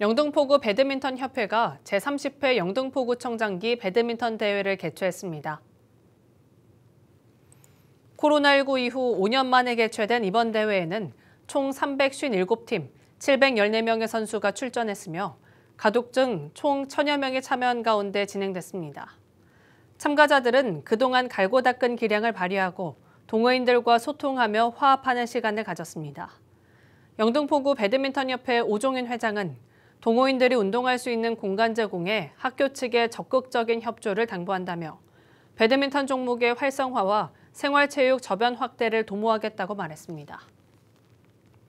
영등포구 배드민턴 협회가 제30회 영등포구청장기 배드민턴 대회를 개최했습니다. 코로나19 이후 5년 만에 개최된 이번 대회에는 총 357팀, 714명의 선수가 출전했으며 가족 등총 1천여 명이 참여한 가운데 진행됐습니다. 참가자들은 그동안 갈고 닦은 기량을 발휘하고 동호인들과 소통하며 화합하는 시간을 가졌습니다. 영등포구 배드민턴협회 오종인 회장은 동호인들이 운동할 수 있는 공간 제공에 학교 측의 적극적인 협조를 당부한다며 배드민턴 종목의 활성화와 생활체육 저변 확대를 도모하겠다고 말했습니다.